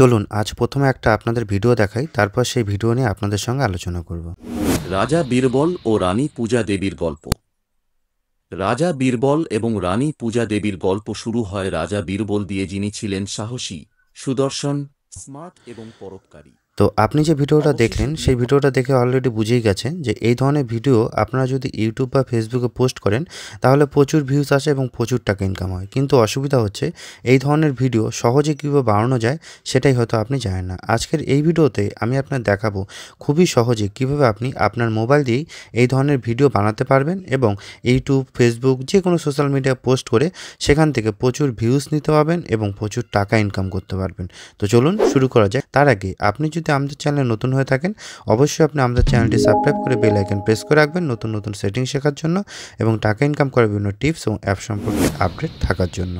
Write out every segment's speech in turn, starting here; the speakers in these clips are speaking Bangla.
চলুন আজ প্রথমে একটা আপনাদের ভিডিও দেখাই তারপর সেই ভিডিও নিয়ে আপনাদের সঙ্গে আলোচনা করব রাজা বীরবল ও রানী পূজা দেবীর গল্প রাজা বীরবল এবং রানী পূজা দেবীর গল্প শুরু হয় রাজা বীরবল দিয়ে যিনি ছিলেন সাহসী সুদর্শন স্মার্ট এবং পরোপকারী তো আপনি যে ভিডিওটা দেখলেন সেই ভিডিওটা দেখে অলরেডি বুঝেই গেছেন যে এই ধরনের ভিডিও আপনারা যদি ইউটিউব বা ফেসবুকে পোস্ট করেন তাহলে প্রচুর ভিউজ আসে এবং প্রচুর টাকা ইনকাম হয় কিন্তু অসুবিধা হচ্ছে এই ধরনের ভিডিও সহজে কীভাবে বাড়ানো যায় সেটাই হয়তো আপনি জানেন না আজকের এই ভিডিওতে আমি আপনার দেখাবো খুবই সহজে কিভাবে আপনি আপনার মোবাইল দিয়েই এই ধরনের ভিডিও বানাতে পারবেন এবং ইউটিউব ফেসবুক যে কোনো সোশ্যাল মিডিয়া পোস্ট করে সেখান থেকে প্রচুর ভিউজ নিতে পারবেন এবং প্রচুর টাকা ইনকাম করতে পারবেন তো চলুন শুরু করা যায় তার আগে আপনি যদি যদি আমাদের চ্যানেলে নতুন হয়ে থাকেন অবশ্যই আপনি আমাদের চ্যানেলটি সাবস্ক্রাইব করে বেল আইকন প্রেস করে রাখবেন নতুন নতুন সেটিং শেখার জন্য এবং টাকা ইনকাম করার বিভিন্ন টিপস এবং অ্যাপ সম্পর্কে আপডেট থাকার জন্য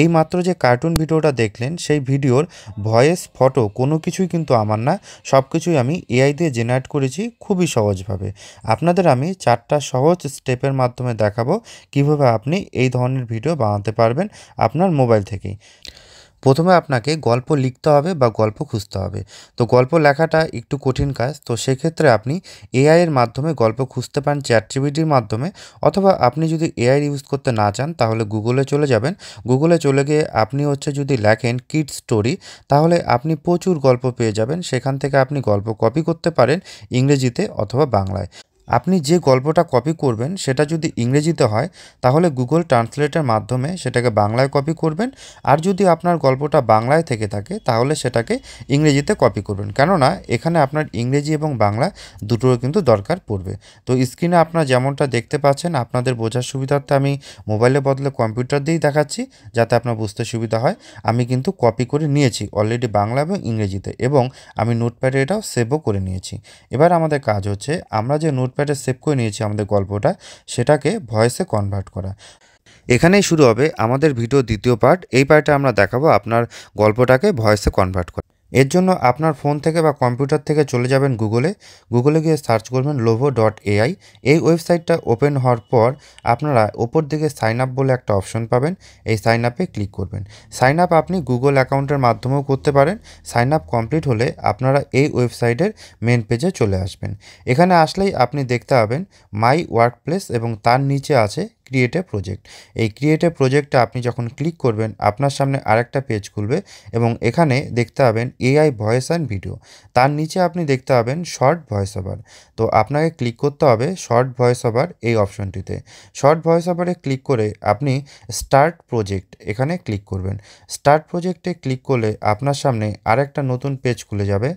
এই মাত্র যে কার্টুন ভিডিওটা দেখলেন সেই ভিডিওর ভয়েস ফটো কোনো কিছুই কিন্তু আমার না সব কিছুই আমি এআই দিয়ে জেনারেট করেছি খুবই সহজভাবে আপনাদের আমি চারটা সহজ স্টেপের মাধ্যমে দেখাবো কিভাবে আপনি এই ধরনের ভিডিও বানাতে পারবেন আপনার মোবাইল থেকেই প্রথমে আপনাকে গল্প লিখতে হবে বা গল্প খুঁজতে হবে তো গল্প লেখাটা একটু কঠিন কাজ তো সেক্ষেত্রে আপনি এআইয়ের মাধ্যমে গল্প খুঁজতে পারেন চ্যাটজিবিটির মাধ্যমে অথবা আপনি যদি এআই ইউজ করতে না চান তাহলে গুগলে চলে যাবেন গুগলে চলে গিয়ে আপনি হচ্ছে যদি লেখেন কিড স্টোরি তাহলে আপনি প্রচুর গল্প পেয়ে যাবেন সেখান থেকে আপনি গল্প কপি করতে পারেন ইংরেজিতে অথবা বাংলায় আপনি যে গল্পটা কপি করবেন সেটা যদি ইংরেজিতে হয় তাহলে গুগল ট্রান্সলেটের মাধ্যমে সেটাকে বাংলায় কপি করবেন আর যদি আপনার গল্পটা বাংলায় থেকে থাকে তাহলে সেটাকে ইংরেজিতে কপি করবেন কেননা এখানে আপনার ইংরেজি এবং বাংলা দুটোরও কিন্তু দরকার পড়বে তো স্ক্রিনে আপনার যেমনটা দেখতে পাচ্ছেন আপনাদের বোঝার সুবিধার্থে আমি মোবাইলে বদলে কম্পিউটার দিয়েই দেখাচ্ছি যাতে আপনার বুঝতে সুবিধা হয় আমি কিন্তু কপি করে নিয়েছি অলরেডি বাংলা এবং ইংরেজিতে এবং আমি নোটপ্যাডে এটাও সেভও করে নিয়েছি এবার আমাদের কাজ হচ্ছে আমরা যে নোটপ্যাড নোটপ্যাডে সেভ করে নিয়েছি আমাদের গল্পটা সেটাকে ভয়েসে কনভার্ট করা এখানেই শুরু হবে আমাদের ভিডিও দ্বিতীয় পার্ট এই পার্টে আমরা দেখাবো আপনার গল্পটাকে ভয়েসে কনভার্ট করা এর জন্য আপনার ফোন থেকে বা কম্পিউটার থেকে চলে যাবেন গুগলে গুগলে গিয়ে সার্চ করবেন লোভো ডট এআই এই ওয়েবসাইটটা ওপেন হওয়ার পর আপনারা ওপর দিকে সাইন আপ বলে একটা অপশন পাবেন এই সাইন আপে ক্লিক করবেন সাইন আপ আপনি গুগল অ্যাকাউন্টের মাধ্যমেও করতে পারেন সাইন আপ কমপ্লিট হলে আপনারা এই ওয়েবসাইটের মেন পেজে চলে আসবেন এখানে আসলেই আপনি দেখতে পাবেন মাই ওয়ার্ক প্লেস এবং তার নিচে আছে ক্রিয়েট এ প্রজেক্ট এই ক্রিয়েট এ প্রজেক্টটা আপনি যখন ক্লিক করবেন আপনার সামনে আরেকটা পেজ খুলবে এবং এখানে দেখতে পাবেন এআই ভয়েস অ্যান্ড ভিডিও তার নিচে আপনি দেখতে পাবেন শর্ট ভয়েস ওভার তো আপনাকে ক্লিক করতে হবে শর্ট ভয়েস ওভার এই অপশনটিতে শর্ট ভয়েস ওভারে ক্লিক করে আপনি স্টার্ট প্রজেক্ট এখানে ক্লিক করবেন স্টার্ট প্রজেক্টে ক্লিক করলে আপনার সামনে আরেকটা নতুন পেজ খুলে যাবে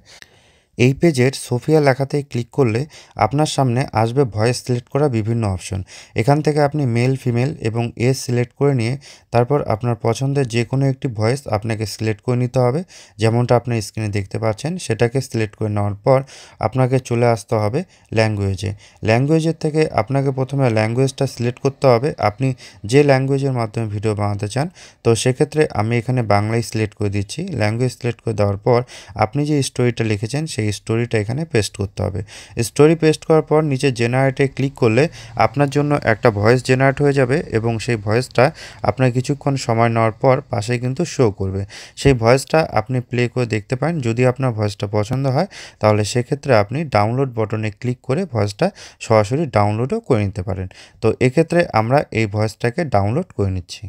এই পেজের সোফিয়া লেখাতে ক্লিক করলে আপনার সামনে আসবে ভয়েস সিলেক্ট করা বিভিন্ন অপশন এখান থেকে আপনি মেল ফিমেল এবং এজ সিলেক্ট করে নিয়ে তারপর আপনার পছন্দের যে কোনো একটি ভয়েস আপনাকে সিলেক্ট করে নিতে হবে যেমনটা আপনি স্ক্রিনে দেখতে পাচ্ছেন সেটাকে সিলেক্ট করে নেওয়ার পর আপনাকে চলে আসতে হবে ল্যাঙ্গুয়েজে ল্যাঙ্গুয়েজের থেকে আপনাকে প্রথমে ল্যাঙ্গুয়েজটা সিলেক্ট করতে হবে আপনি যে ল্যাঙ্গুয়েজের মাধ্যমে ভিডিও বানাতে চান তো সেক্ষেত্রে আমি এখানে বাংলায় সিলেক্ট করে দিচ্ছি ল্যাঙ্গুয়েজ সিলেক্ট করে দেওয়ার পর আপনি যে স্টোরিটা লিখেছেন সেই এই স্টোরিটা এখানে পেস্ট করতে হবে স্টোরি পেস্ট করার পর নিচে জেনারেটে ক্লিক করলে আপনার জন্য একটা ভয়েস জেনারেট হয়ে যাবে এবং সেই ভয়েসটা আপনার কিছুক্ষণ সময় নেওয়ার পর পাশে কিন্তু শো করবে সেই ভয়েসটা আপনি প্লে করে দেখতে পারেন যদি আপনার ভয়েসটা পছন্দ হয় তাহলে সেক্ষেত্রে আপনি ডাউনলোড বটনে ক্লিক করে ভয়েসটা সরাসরি ডাউনলোডও করে নিতে পারেন তো এক্ষেত্রে আমরা এই ভয়েসটাকে ডাউনলোড করে নিচ্ছি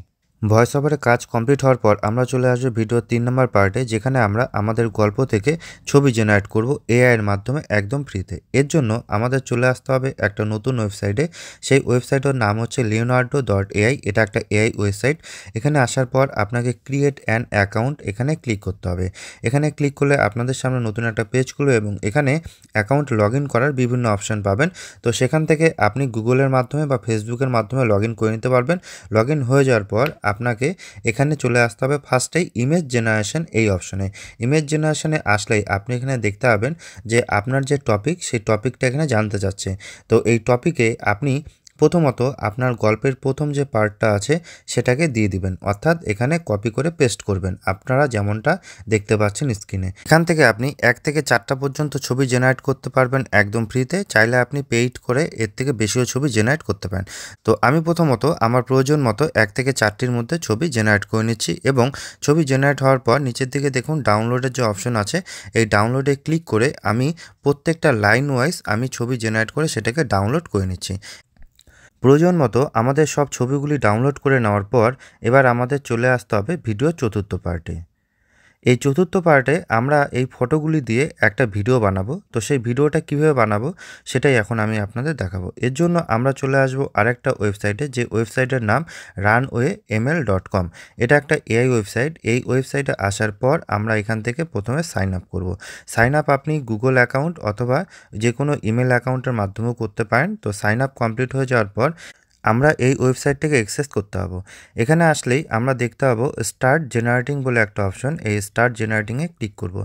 ভয়েস ওভারের কাজ কমপ্লিট হওয়ার পর আমরা চলে আসবো ভিডিও তিন নম্বর পার্টে যেখানে আমরা আমাদের গল্প থেকে ছবি জেনারেট করব এআইয়ের মাধ্যমে একদম ফ্রিতে এর জন্য আমাদের চলে আসতে হবে একটা নতুন ওয়েবসাইটে সেই ওয়েবসাইটের নাম হচ্ছে লিওনার্ডো ডট এআই এটা একটা এআই ওয়েবসাইট এখানে আসার পর আপনাকে ক্রিয়েট অ্যান অ্যাকাউন্ট এখানে ক্লিক করতে হবে এখানে ক্লিক করলে আপনাদের সামনে নতুন একটা পেজ খুলবে এবং এখানে অ্যাকাউন্ট লগ করার বিভিন্ন অপশান পাবেন তো সেখান থেকে আপনি গুগলের মাধ্যমে বা ফেসবুকের মাধ্যমে লগ করে নিতে পারবেন লগ হয়ে যাওয়ার পর আপনাকে এখানে চলে আসতে হবে ফার্স্টেই ইমেজ জেনারেশন এই অপশনে ইমেজ জেনারেশনে আসলেই আপনি এখানে দেখতে পাবেন যে আপনার যে টপিক সেই টপিকটা এখানে জানতে চাচ্ছে তো এই টপিকে আপনি প্রথমত আপনার গল্পের প্রথম যে পার্টটা আছে সেটাকে দিয়ে দিবেন অর্থাৎ এখানে কপি করে পেস্ট করবেন আপনারা যেমনটা দেখতে পাচ্ছেন স্ক্রিনে এখান থেকে আপনি এক থেকে চারটা পর্যন্ত ছবি জেনারেট করতে পারবেন একদম ফ্রিতে চাইলে আপনি পেইড করে এর থেকে বেশিও ছবি জেনারেট করতে পারেন তো আমি প্রথমত আমার প্রয়োজন মতো এক থেকে চারটির মধ্যে ছবি জেনারেট করে নিচ্ছি এবং ছবি জেনারেট হওয়ার পর নিচের দিকে দেখুন ডাউনলোডের যে অপশন আছে এই ডাউনলোডে ক্লিক করে আমি প্রত্যেকটা লাইন ওয়াইজ আমি ছবি জেনারেট করে সেটাকে ডাউনলোড করে নিচ্ছি প্রয়োজন মতো আমাদের সব ছবিগুলি ডাউনলোড করে নেওয়ার পর এবার আমাদের চলে আসতে হবে ভিডিও চতুর্থ পার্টে এই চতুর্থ পার্টে আমরা এই ফটোগুলি দিয়ে একটা ভিডিও বানাবো তো সেই ভিডিওটা কিভাবে বানাবো সেটাই এখন আমি আপনাদের দেখাবো এর জন্য আমরা চলে আসবো আরেকটা ওয়েবসাইটে যে ওয়েবসাইটের নাম রানওয়ে এমএল ডট কম এটা একটা এআই ওয়েবসাইট এই ওয়েবসাইটে আসার পর আমরা এখান থেকে প্রথমে সাইন আপ করবো সাইন আপ আপনি গুগল অ্যাকাউন্ট অথবা যে কোনো ইমেল অ্যাকাউন্টের মাধ্যমেও করতে পারেন তো সাইন আপ কমপ্লিট হয়ে যাওয়ার পর আমরা এই ওয়েবসাইট থেকে অ্যাক্সেস করতে হবো এখানে আসলেই আমরা দেখতে পাবো স্টার্ট জেনারেটিং বলে একটা অপশন এই স্টার্ট জেনারেটিংয়ে ক্লিক করব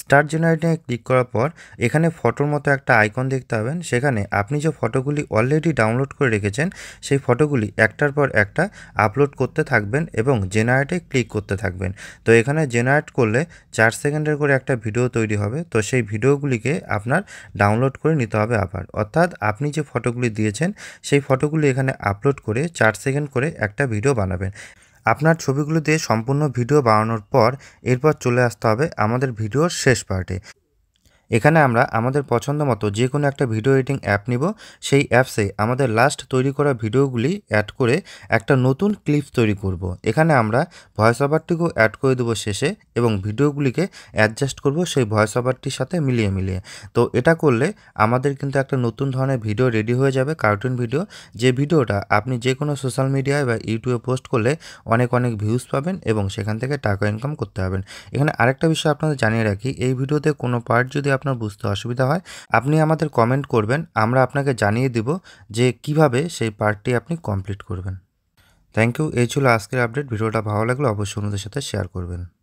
স্টার্ট জেনারেটিংয়ে ক্লিক করার পর এখানে ফটোর মতো একটা আইকন দেখতে পাবেন সেখানে আপনি যে ফটোগুলি অলরেডি ডাউনলোড করে রেখেছেন সেই ফটোগুলি একটার পর একটা আপলোড করতে থাকবেন এবং জেনারেটে ক্লিক করতে থাকবেন তো এখানে জেনারেট করলে চার সেকেন্ডের করে একটা ভিডিও তৈরি হবে তো সেই ভিডিওগুলিকে আপনার ডাউনলোড করে নিতে হবে আবার অর্থাৎ আপনি যে ফটোগুলি দিয়েছেন সেই ফটোগুলি এখানে আপলোড করে চার সেকেন্ড করে একটা ভিডিও বানাবেন আপনার ছবিগুলো দিয়ে সম্পূর্ণ ভিডিও বানানোর পর এরপর চলে আসতে হবে আমাদের ভিডিওর শেষ পার্টে এখানে আমরা আমাদের পছন্দ মতো যে কোনো একটা ভিডিও এডিটিং অ্যাপ নিব সেই অ্যাপসে আমাদের লাস্ট তৈরি করা ভিডিওগুলি অ্যাড করে একটা নতুন ক্লিপ তৈরি করব। এখানে আমরা ভয়েস অভারটিকেও অ্যাড করে দেবো শেষে এবং ভিডিওগুলিকে অ্যাডজাস্ট করব সেই ভয়েস অভারটির সাথে মিলিয়ে মিলিয়ে তো এটা করলে আমাদের কিন্তু একটা নতুন ধরনের ভিডিও রেডি হয়ে যাবে কার্টুন ভিডিও যে ভিডিওটা আপনি যে কোনো সোশ্যাল মিডিয়ায় বা ইউটিউবে পোস্ট করলে অনেক অনেক ভিউজ পাবেন এবং সেখান থেকে টাকা ইনকাম করতে পারবেন এখানে আরেকটা বিষয় আপনাদের জানিয়ে রাখি এই ভিডিওতে কোনো পার্ট যদি আপনার বুঝতে অসুবিধা হয় আপনি আমাদের কমেন্ট করবেন আমরা আপনাকে জানিয়ে দেব যে কিভাবে সেই পার্টটি আপনি কমপ্লিট করবেন থ্যাংক ইউ এই ছিল আজকের আপডেট ভিডিওটা ভালো লাগলে অবশ্যই অন্যদের সাথে শেয়ার করবেন